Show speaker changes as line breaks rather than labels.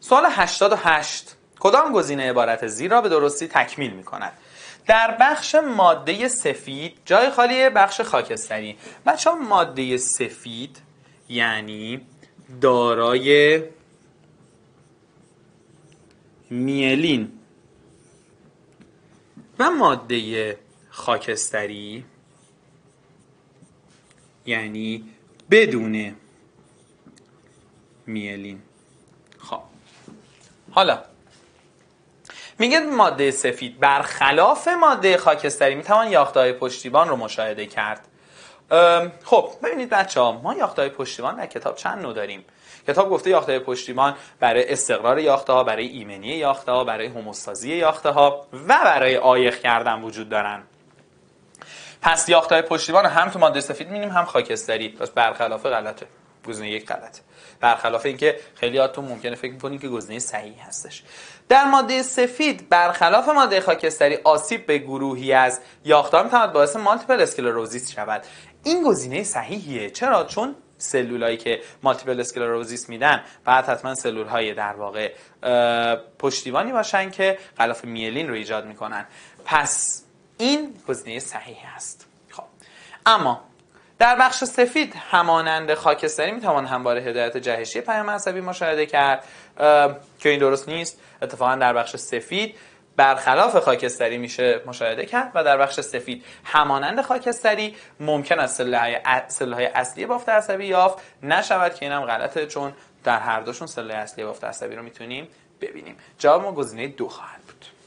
سوال 88 کدام گزینه عبارت زیر را به درستی تکمیل می کند در بخش ماده سفید جای خالی بخش خاکستری بچه ماده سفید یعنی دارای میلین و ماده خاکستری یعنی بدون میلین خب حالا میگه ماده سفید برخلاف ماده خاکستری میتوان های پشتیبان رو مشاهده کرد خب ببینید بچه ها ما های پشتیبان در کتاب چند نوع داریم کتاب گفته یاخته پشتیبان برای استقرار یاخته ها برای ایمنی یاخته ها برای هموستازی یاخته ها و برای آیخ کردن وجود دارن پس یاخته های پشتیبان هم تو ماده سفید میبینیم هم خاکستری پس برخلاف غلطه گزینه یک غلطه برخلاف اینکه خیلی هاتون ممکنه فکر کنید که گزینه صحیح هستش در ماده سفید برخلاف ماده خاکستری آسیب به گروهی از یاختار میتواند باعث مالتیپل اسکلروزیس شود این گزینه صحیحیه چرا چون سلولایی که مالتیپل اسکلروزیس میدن بعد حتما سلول های در واقع پشتیبانی باشن که غلاف میلین رو ایجاد میکنن پس این گزینه صحیح هست خب اما در بخش سفید همانند خاکستری میتوان همواره هدایت جهشی پیام عصبی مشاهده کرد که این درست نیست اتفاقا در بخش سفید برخلاف خاکستری میشه مشاهده کرد و در بخش سفید همانند خاکستری ممکن است های اصلی بافت عصبی یافت نشود که اینم غلطه چون در هر دوشون سلول اصلی بافت عصبی رو میتونیم ببینیم جواب ما گزینه دو خواهد بود